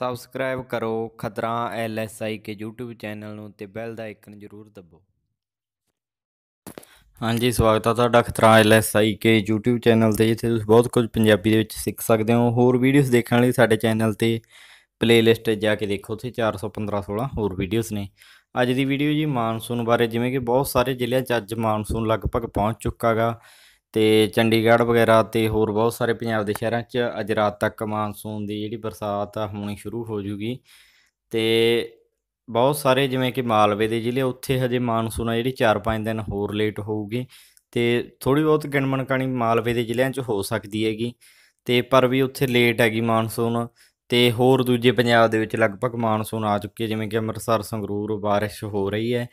subscribe ਕਰੋ ਖਤਰਾ ਐਲਐਸਆਈ ਕੇ YouTube channel ਨੂੰ ਤੇ ਬੈਲ ਦਾ ਆਈਕਨ ਜ਼ਰੂਰ ਦਬੋ ਹਾਂਜੀ ਸਵਾਗਤ ਹੈ ਤੁਹਾਡਾ ਖਤਰਾ ਐਲਐਸਆਈ ਕੇ YouTube ਚੈਨਲ ਤੇ ਜਿੱਥੇ ਤੁਸੀਂ ਬਹੁਤ ਕੁਝ ਪੰਜਾਬੀ ਦੇ ਵਿੱਚ ਸਿੱਖ ਸਕਦੇ ਹੋ ਹੋਰ ਵੀਡੀਓਜ਼ ਦੇਖਣ ਲਈ ਸਾਡੇ ਚੈਨਲ ਤੇ ਪਲੇਲਿਸਟ ਜਾ ਕੇ ਦੇਖੋ ਉੱਥੇ 415 16 ਹੋਰ ਵੀਡੀਓਜ਼ ਨੇ ਅੱਜ ਦੀ ਵੀਡੀਓ ਜੀ ਮਾਨਸੂਨ ਬਾਰੇ ਜਿਵੇਂ ਕਿ ਬਹੁਤ ਸਾਰੇ ਜ਼ਿਲ੍ਹਿਆਂ 'ਚ ਅੱਜ ਮਾਨਸੂਨ ਲਗਭਗ ਪਹੁੰਚ ਚੁੱਕਾਗਾ ਤੇ ਚੰਡੀਗੜ੍ਹ ਵਗੈਰਾ ਤੇ ਹੋਰ ਬਹੁਤ ਸਾਰੇ ਪੰਜਾਬ ਦੇ ਸ਼ਹਿਰਾਂ 'ਚ ਅੱਜ ਰਾਤ ਤੱਕ ਮਾਨਸੂਨ ਦੀ ਜਿਹੜੀ ਬਰਸਾਤ ਆ ਹੋਣੀ ਸ਼ੁਰੂ ਹੋ ਜੂਗੀ ਤੇ ਬਹੁਤ ਸਾਰੇ ਜਿਵੇਂ ਕਿ ਮਾਲਵੇ ਦੇ ਜ਼ਿਲ੍ਹੇ ਉੱਥੇ ਹਜੇ ਮਾਨਸੂਨ ਆ ਜਿਹੜੀ 4-5 ਦਿਨ ਹੋਰ ਲੇਟ ਹੋਊਗੀ ਤੇ ਥੋੜੀ ਬਹੁਤ ਗਣਮਣਕਾਣੀ ਮਾਲਵੇ ਦੇ ਜ਼ਿਲ੍ਹਿਆਂ 'ਚ ਹੋ ਸਕਦੀ ਹੈਗੀ ਤੇ ਪਰ ਵੀ ਉੱਥੇ ਲੇਟ ਹੈਗੀ ਮਾਨਸੂਨ ਤੇ ਹੋਰ ਦੂਜੇ ਪੰਜਾਬ ਦੇ ਵਿੱਚ ਲਗਭਗ ਮਾਨਸੂਨ ਆ ਚੁੱਕੀ ਹੈ ਜਿਵੇਂ ਕਿ ਅੰਮ੍ਰਿਤਸਰ ਸੰਗਰੂਰ ਬਾਰਿਸ਼ ਹੋ ਰਹੀ ਹੈ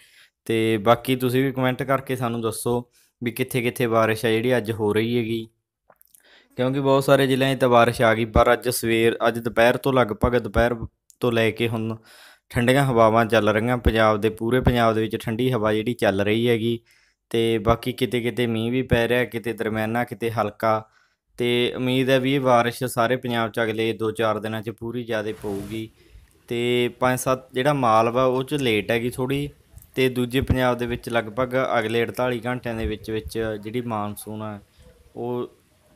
ਤੇ ਬਾਕੀ ਤੁਸੀਂ ਵੀ ਕਮੈਂਟ ਕਰਕੇ ਸਾਨੂੰ ਦੱਸੋ ਵੀ ਕਿੱਥੇ ਕਿੱਥੇ بارش ਆ ਜਿਹੜੀ ਅੱਜ ਹੋ ਰਹੀ ਹੈਗੀ ਕਿਉਂਕਿ ਬਹੁਤ ਸਾਰੇ ਜ਼ਿਲ੍ਹਿਆਂ 'ਚ ਤਾਂ بارش ਆ ਗਈ ਪਰ ਅੱਜ ਸਵੇਰ ਅੱਜ ਦੁਪਹਿਰ ਤੋਂ ਲਗਭਗ ਦੁਪਹਿਰ ਤੋਂ ਲੈ ਕੇ ਹੁਣ ਠੰਡੀਆਂ ਹਵਾਵਾਂ ਚੱਲ ਰਹੀਆਂ ਪੰਜਾਬ ਦੇ ਪੂਰੇ ਪੰਜਾਬ ਦੇ ਵਿੱਚ ਠੰਡੀ ਹਵਾ ਜਿਹੜੀ ਚੱਲ ਰਹੀ ਹੈਗੀ ਤੇ ਬਾਕੀ ਕਿਤੇ ਕਿਤੇ ਮੀਂਹ ਵੀ ਪੈ ਰਿਹਾ ਕਿਤੇ ਦਰਮਿਆਨਾ ਕਿਤੇ ਹਲਕਾ ਤੇ ਉਮੀਦ ਹੈ ਵੀ ਇਹ بارش ਸਾਰੇ ਪੰਜਾਬ 'ਚ ਅਗਲੇ 2-4 ਦਿਨਾਂ 'ਚ ਪੂਰੀ ਜ਼ਿਆਦਾ ਪਊਗੀ ਤੇ 5-7 ਜਿਹੜਾ ਮਾਲਵਾ ਉਹ 'ਚ ਲੇਟ ਹੈਗੀ ਥੋੜੀ ਤੇ ਦੂਜੇ ਪੰਜਾਬ ਦੇ ਵਿੱਚ ਲਗਭਗ ਅਗਲੇ 48 ਘੰਟਿਆਂ ਦੇ ਵਿੱਚ ਵਿੱਚ ਜਿਹੜੀ ਮਾਨਸੂਨ ਆ ਉਹ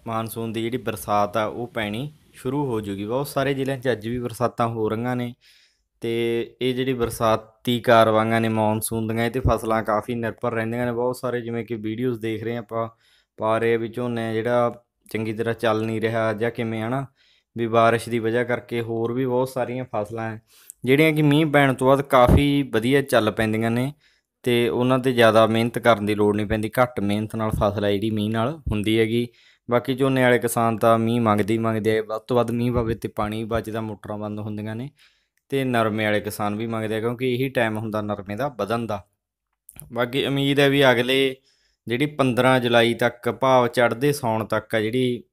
ਮਾਨਸੂਨ ਦੀ ਜਿਹੜੀ ਬਰਸਾਤ ਆ ਉਹ ਪੈਣੀ ਸ਼ੁਰੂ ਹੋ ਜੂਗੀ ਬਹੁਤ ਸਾਰੇ ਜ਼ਿਲ੍ਹਿਆਂ 'ਚ ਅੱਜ ਵੀ ਬਰਸਾਤਾਂ ਹੋ ਰਹੀਆਂ ਨੇ ਤੇ ਇਹ ਜਿਹੜੀ ਬਰਸਾਤੀ ਕਾਰਵਾਈਆਂ ਨੇ ਮੌਨਸੂਨ ਦੀਆਂ ਇਹ ਤੇ ਫਸਲਾਂ ਕਾਫੀ ਨਿਰਭਰ ਰਹਿੰਦੀਆਂ ਨੇ ਬਹੁਤ ਸਾਰੇ ਜਿਵੇਂ ਕਿ ਵੀਡੀਓਜ਼ ਦੇਖ ਰਹੇ ਆਪਾਂ ਪਾ ਰਹੇ ਵੀ ਝੋਨੇ ਜਿਹੜਾ ਚੰਗੀ ਤਰ੍ਹਾਂ ਚੱਲ ਨਹੀਂ ਰਿਹਾ ਜਾਂ ਕਿਵੇਂ ਹਨਾ ਵੀ بارش ਦੀ ਵਜ੍ਹਾ ਕਰਕੇ ਹੋਰ ਵੀ ਬਹੁਤ ਸਾਰੀਆਂ ਫਸਲਾਂ ਹੈ ਜਿਹੜੀਆਂ ਕਿ ਮੀਂਹ ਪੈਣ ਤੋਂ ਬਾਅਦ ਕਾਫੀ ਵਧੀਆ ਚੱਲ ਪੈਂਦੀਆਂ ਨੇ ਤੇ ਉਹਨਾਂ ਤੇ ਜ਼ਿਆਦਾ ਮਿਹਨਤ ਕਰਨ ਦੀ ਲੋੜ ਨਹੀਂ ਪੈਂਦੀ ਘੱਟ ਮਿਹਨਤ ਨਾਲ ਫਸਲ ਆ ਜਿਹੜੀ ਮੀਂਹ ਨਾਲ ਹੁੰਦੀ ਹੈਗੀ ਬਾਕੀ ਝੋਨੇ ਵਾਲੇ ਕਿਸਾਨ ਤਾਂ ਮੀਂਹ ਮੰਗਦੇ ਹੀ ਮੰਗਦੇ ਆ ਵੱਧ ਤੋਂ ਵੱਧ ਮੀਂਹ ਪਵੇ ਤੇ ਪਾਣੀ ਬਚਦਾ ਮੋਟਰਾਂ ਬੰਦ ਹੁੰਦੀਆਂ ਨੇ ਤੇ ਨਰਮੇ ਵਾਲੇ ਕਿਸਾਨ ਵੀ ਮੰਗਦੇ ਆ ਕਿਉਂਕਿ ਇਹੀ ਟਾਈਮ ਹੁੰਦਾ ਨਰਮੇ ਦਾ ਵਧਨ ਦਾ ਬਾਕੀ ਉਮੀਦ ਹੈ ਵੀ ਅਗਲੇ ਜਿਹੜੀ 15 ਜੁਲਾਈ ਤੱਕ ਭਾਵ ਚੜਦੇ ਸੌਣ ਤੱਕ ਆ ਜਿਹੜੀ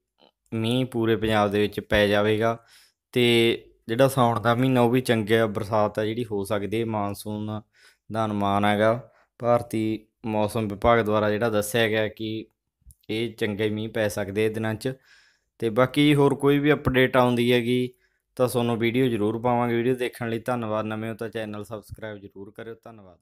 ਮੀਂਹ ਪੂਰੇ ਪੰਜਾਬ ਦੇ ਵਿੱਚ ਪੈ ਜਾਵੇਗਾ ਤੇ ਜਿਹੜਾ ਸਾਉਣ ਦਾ ਮਹੀਨਾ ਉਹ ਵੀ ਚੰਗਿਆ ਬਰਸਾਤ ਆ ਜਿਹੜੀ ਹੋ ਸਕਦੀ ਹੈ ਮਾਨਸੂਨ ਦਾ ਅਨੁਮਾਨ ਹੈਗਾ ਭਾਰਤੀ ਮੌਸਮ ਵਿਭਾਗ ਦੁਆਰਾ ਜਿਹੜਾ ਦੱਸਿਆ ਗਿਆ ਕਿ ਇਹ ਚੰਗੇ ਮੀਂਹ ਪੈ ਸਕਦੇ ਇਹ ਦਿਨਾਂ 'ਚ ਤੇ ਬਾਕੀ ਹੋਰ ਕੋਈ ਵੀ ਅਪਡੇਟ ਆਉਂਦੀ ਹੈਗੀ ਤਾਂ ਤੁਹਾਨੂੰ ਵੀਡੀਓ ਜ਼ਰੂਰ ਪਾਵਾਂਗੇ ਵੀਡੀਓ ਦੇਖਣ ਲਈ ਧੰਨਵਾਦ ਨਵੇਂ ਹੋ ਤਾਂ ਚੈਨਲ ਸਬਸਕ੍ਰਾਈਬ ਜ਼ਰੂਰ ਕਰਿਓ ਧੰਨਵਾਦ